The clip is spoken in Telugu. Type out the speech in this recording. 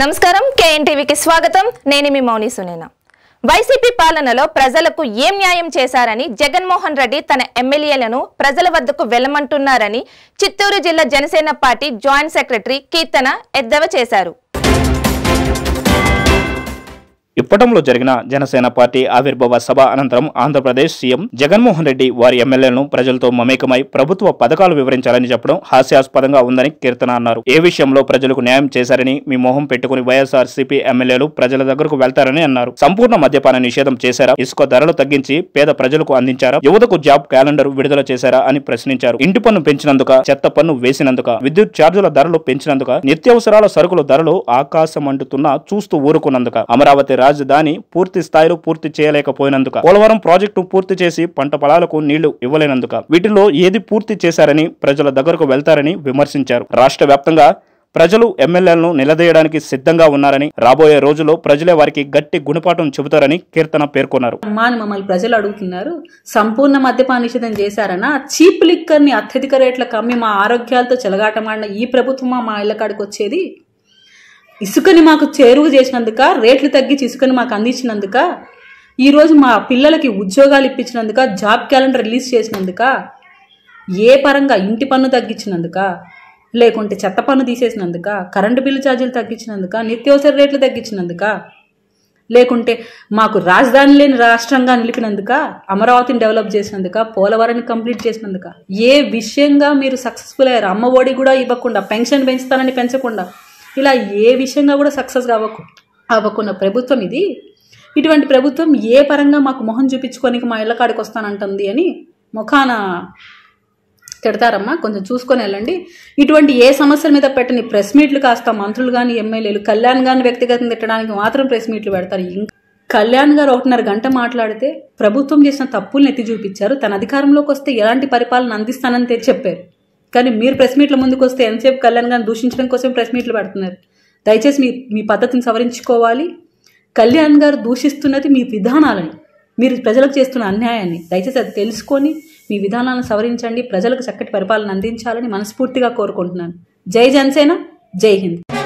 నమస్కారం కేఎన్టీవీకి స్వాగతం నేను మీ మౌని సునేనా వైసీపీ పాలనలో ప్రజలకు ఏం న్యాయం చేశారని జగన్మోహన్ రెడ్డి తన ఎమ్మెల్యేలను ప్రజల వద్దకు వెళ్లమంటున్నారని చిత్తూరు జిల్లా Janasena party joint secretary Keerthana ఎద్దవ చేశారు ఇప్పటంలో జరిగిన జనసేన పార్టీ ఆవిర్భావ సభ అనంతరం ఆంధ్రప్రదేశ్ సీఎం జగన్మోహన్ రెడ్డి వారి ఎమ్మెల్యేలను ప్రజలతో మమేకమై ప్రభుత్వ పథకాలు వివరించాలని చెప్పడం హాస్యాస్పదంగా ఉందని కీర్తన అన్నారు ఏ విషయంలో ప్రజలకు న్యాయం చేశారని మీ మొహం పెట్టుకుని వైఎస్ఆర్సీపీ ఎమ్మెల్యేలు ప్రజల దగ్గరకు వెళ్తారని అన్నారు సంపూర్ణ మద్యపాన నిషేధం చేశారా ఇసుక ధరలు తగ్గించి పేద ప్రజలకు అందించారా యువతకు జాబ్ క్యాలెండర్ విడుదల చేశారా అని ప్రశ్నించారు ఇంటి పన్ను పెంచినందుక చెత్త పన్ను వేసినందుక విద్యుత్ ఛార్జీల ధరలు పెంచినందుక నిత్యావసరాల సరుకుల ధరలు ఆకాశం అంటుతున్నా చూస్తూ ఊరుకున్నందుక అమరావతి రాజధాని పూర్తి స్థాయిలో పూర్తి చేయలేకపోయినందుక పోలవరం ప్రాజెక్టు పూర్తి చేసి పంట పొలాలకు నీళ్లు ఇవ్వలేనందుక వీటిలో ఏది పూర్తి చేశారని ప్రజల దగ్గరకు వెళ్తారని విమర్శించారు రాష్ట్ర వ్యాప్తంగా ప్రజలు ఎమ్మెల్యేలను నిలదీయడానికి సిద్ధంగా ఉన్నారని రాబోయే రోజుల్లో ప్రజలే వారికి గట్టి గుణపాఠం చెబుతారని కీర్తన పేర్కొన్నారు అమ్మాని మమ్మల్ని ప్రజలు అడుగుతున్నారు సంపూర్ణ మద్యపాన నిషేధం చేశారనా చీప్ ని అత్యధిక రేట్లకు అమ్మి మా ఆరోగ్యాలతో చెలగాటమాడిన ఈ ప్రభుత్వం మా ఇళ్ళ కాడికి వచ్చేది ఇసుకని మాకు చేరువ చేసినందుక రేట్లు తగ్గించి ఇసుకని మాకు అందించినందుక ఈరోజు మా పిల్లలకి ఉద్యోగాలు ఇప్పించినందుక జాబ్ క్యాలెండర్ రిలీజ్ చేసినందుక ఏ పరంగా ఇంటి పన్ను తగ్గించినందుక లేకుంటే చెత్త పన్ను తీసేసినందుక కరెంటు బిల్లు ఛార్జీలు తగ్గించినందుక నిత్యావసర రేట్లు తగ్గించినందుక లేకుంటే మాకు రాజధాని లేని రాష్ట్రంగా నిలిపినందుక అమరావతిని డెవలప్ చేసినందుక పోలవరాన్ని కంప్లీట్ చేసినందుక ఏ విషయంగా మీరు సక్సెస్ఫుల్ అయ్యారు అమ్మ ఒడి కూడా ఇవ్వకుండా పెన్షన్ పెంచుతానని పెంచకుండా ఇలా ఏ విషయంగా కూడా సక్సెస్ కావకు అవ్వకున్న ప్రభుత్వం ఇది ఇటువంటి ప్రభుత్వం ఏ పరంగా మాకు మొహం చూపించుకొని మా ఇళ్ళ కాడికి వస్తానంటుంది అని ముఖాన తిడతారమ్మా కొంచెం చూసుకొని వెళ్ళండి ఇటువంటి ఏ సమస్యల మీద పెట్టని ప్రెస్ మీట్లు కాస్త మంత్రులు కానీ ఎమ్మెల్యేలు కళ్యాణ్ గారిని వ్యక్తిగతం తిట్టడానికి మాత్రం ప్రెస్ మీట్లు పెడతారు ఇంకా కళ్యాణ్ గారు ఒకటిన్నర గంట మాట్లాడితే ప్రభుత్వం చేసిన తప్పులు నెత్తి చూపించారు తన అధికారంలోకి వస్తే ఎలాంటి పరిపాలన అందిస్తానని చెప్పారు కానీ మీరు ప్రెస్ మీట్ల ముందుకు వస్తే ఎంతసేపు కళ్యాణ్ గారిని దూషించడం కోసం ప్రెస్ మీట్లు పెడుతున్నారు దయచేసి మీ మీ పద్ధతిని సవరించుకోవాలి కళ్యాణ్ గారు దూషిస్తున్నది మీ విధానాలని మీరు ప్రజలకు చేస్తున్న అన్యాయాన్ని దయచేసి అది తెలుసుకొని మీ విధానాలను సవరించండి ప్రజలకు చక్కటి పరిపాలన అందించాలని మనస్ఫూర్తిగా కోరుకుంటున్నాను జై జనసేన జై హింద్